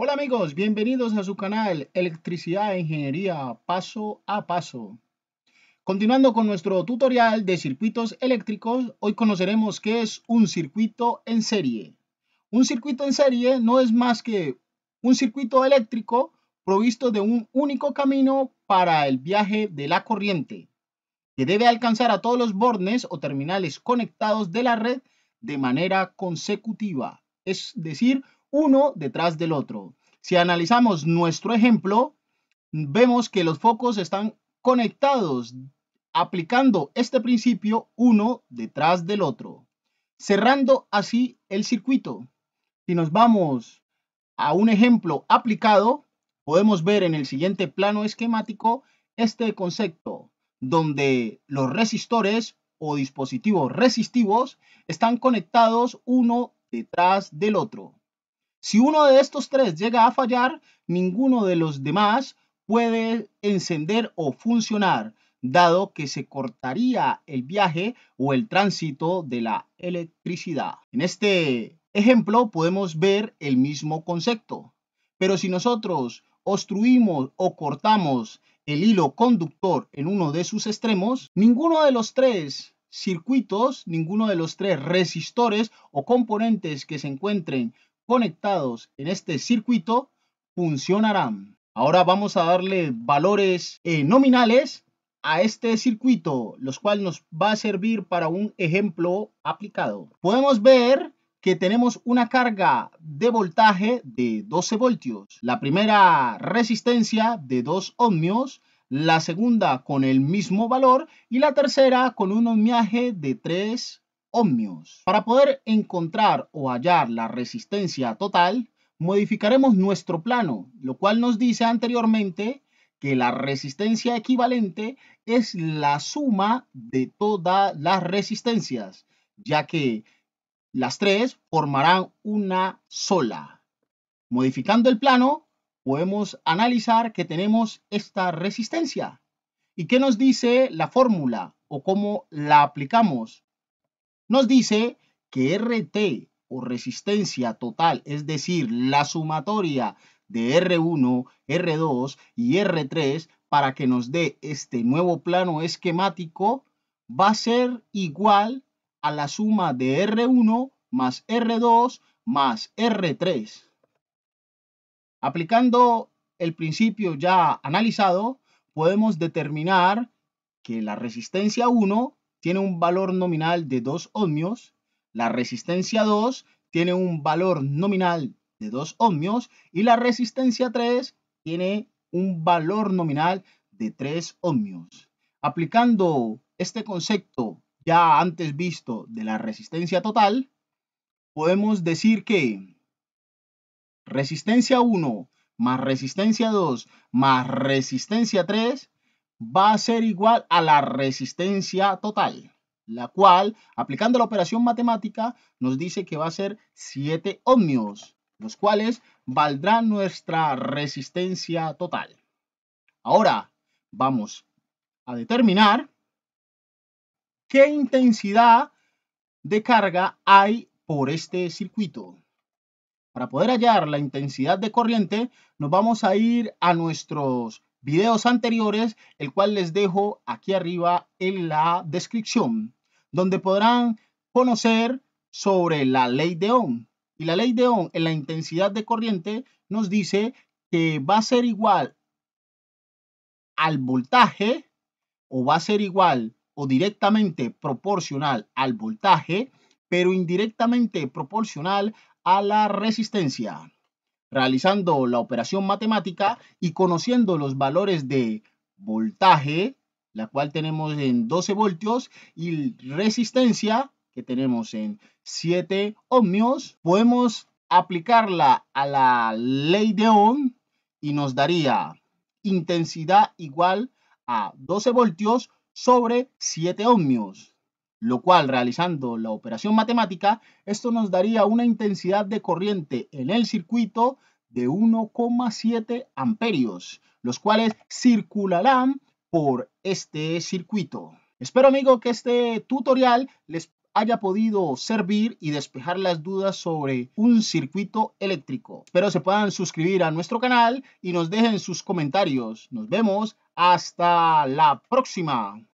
Hola amigos, bienvenidos a su canal Electricidad e Ingeniería Paso a Paso. Continuando con nuestro tutorial de circuitos eléctricos, hoy conoceremos qué es un circuito en serie. Un circuito en serie no es más que un circuito eléctrico provisto de un único camino para el viaje de la corriente, que debe alcanzar a todos los bornes o terminales conectados de la red de manera consecutiva, es decir, uno detrás del otro. Si analizamos nuestro ejemplo, vemos que los focos están conectados aplicando este principio uno detrás del otro, cerrando así el circuito. Si nos vamos a un ejemplo aplicado, podemos ver en el siguiente plano esquemático este concepto, donde los resistores o dispositivos resistivos están conectados uno detrás del otro. Si uno de estos tres llega a fallar, ninguno de los demás puede encender o funcionar, dado que se cortaría el viaje o el tránsito de la electricidad. En este ejemplo podemos ver el mismo concepto, pero si nosotros obstruimos o cortamos el hilo conductor en uno de sus extremos, ninguno de los tres circuitos, ninguno de los tres resistores o componentes que se encuentren conectados en este circuito funcionarán. Ahora vamos a darle valores eh, nominales a este circuito, los cual nos va a servir para un ejemplo aplicado. Podemos ver que tenemos una carga de voltaje de 12 voltios, la primera resistencia de 2 ohmios, la segunda con el mismo valor y la tercera con un ohmiaje de 3 para poder encontrar o hallar la resistencia total, modificaremos nuestro plano, lo cual nos dice anteriormente que la resistencia equivalente es la suma de todas las resistencias, ya que las tres formarán una sola. Modificando el plano, podemos analizar que tenemos esta resistencia. ¿Y qué nos dice la fórmula o cómo la aplicamos? nos dice que RT o resistencia total, es decir, la sumatoria de R1, R2 y R3 para que nos dé este nuevo plano esquemático, va a ser igual a la suma de R1 más R2 más R3. Aplicando el principio ya analizado, podemos determinar que la resistencia 1 tiene un valor nominal de 2 ohmios, la resistencia 2 tiene un valor nominal de 2 ohmios y la resistencia 3 tiene un valor nominal de 3 ohmios. Aplicando este concepto ya antes visto de la resistencia total, podemos decir que resistencia 1 más resistencia 2 más resistencia 3 va a ser igual a la resistencia total, la cual, aplicando la operación matemática, nos dice que va a ser 7 ohmios, los cuales valdrán nuestra resistencia total. Ahora vamos a determinar qué intensidad de carga hay por este circuito. Para poder hallar la intensidad de corriente, nos vamos a ir a nuestros videos anteriores, el cual les dejo aquí arriba en la descripción, donde podrán conocer sobre la ley de Ohm. Y la ley de Ohm en la intensidad de corriente nos dice que va a ser igual al voltaje o va a ser igual o directamente proporcional al voltaje, pero indirectamente proporcional a la resistencia realizando la operación matemática y conociendo los valores de voltaje, la cual tenemos en 12 voltios, y resistencia, que tenemos en 7 ohmios, podemos aplicarla a la ley de Ohm y nos daría intensidad igual a 12 voltios sobre 7 ohmios lo cual realizando la operación matemática, esto nos daría una intensidad de corriente en el circuito de 1,7 amperios, los cuales circularán por este circuito. Espero amigo que este tutorial les haya podido servir y despejar las dudas sobre un circuito eléctrico. Espero se puedan suscribir a nuestro canal y nos dejen sus comentarios. Nos vemos hasta la próxima.